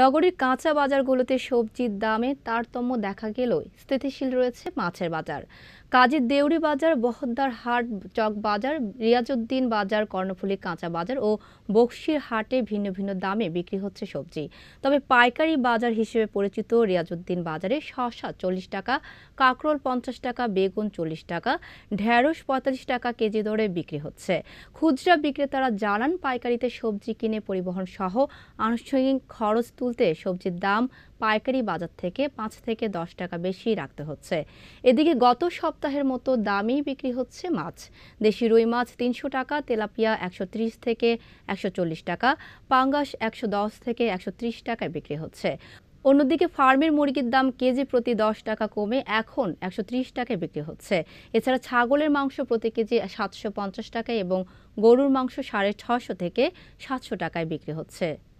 নগরীর কাঁচা বাজারগুলোতে সবজির দামে তারতম্য দেখা গেলেও স্থিতিশীল রয়েছে মাছের বাজার কাজী দেউরি বাজার বহদ্দার হাট চক বাজার রিয়াজউদ্দিন বাজার কর্ণফুলী কাঁচা বাজার ও বক্সির হাটে ভিন্ন ভিন্ন দামে বিক্রি হচ্ছে সবজি তবে পাইকারি বাজার হিসেবে পরিচিত রিয়াজউদ্দিন বাজারে শশা চল্লিশ টাকা কাঁকরোল পঞ্চাশ টাকা বেগুন চল্লিশ টাকা ঢেঁড়স পঁয়তাল্লিশ টাকা কেজি দরে বিক্রি হচ্ছে খুচরা বিক্রেতারা জানান পাইকারিতে সবজি কিনে পরিবহন সহ আনুষ্ঠানিক খরচ তুলতে সবজির দাম পাইকারি বাজার থেকে পাঁচ থেকে দশ টাকা বেশি রাখতে হচ্ছে এদিকে গত সপ্তাহের মতো দামেই বিক্রি হচ্ছে মাছ দেশি রুই মাছ তিনশো টাকা তেলাপিয়া একশো থেকে একশো টাকা পাঙ্গাস একশো থেকে একশো টাকায় বিক্রি হচ্ছে অন্যদিকে ফার্মের মুরগির দাম কেজি প্রতি দশ টাকা কমে এখন একশো ত্রিশ টাকায় বিক্রি হচ্ছে এছাড়া ছাগলের মাংস প্রতি কেজি সাতশো পঞ্চাশ টাকায় এবং গরুর মাংস সাড়ে ছশো থেকে সাতশো টাকায় বিক্রি হচ্ছে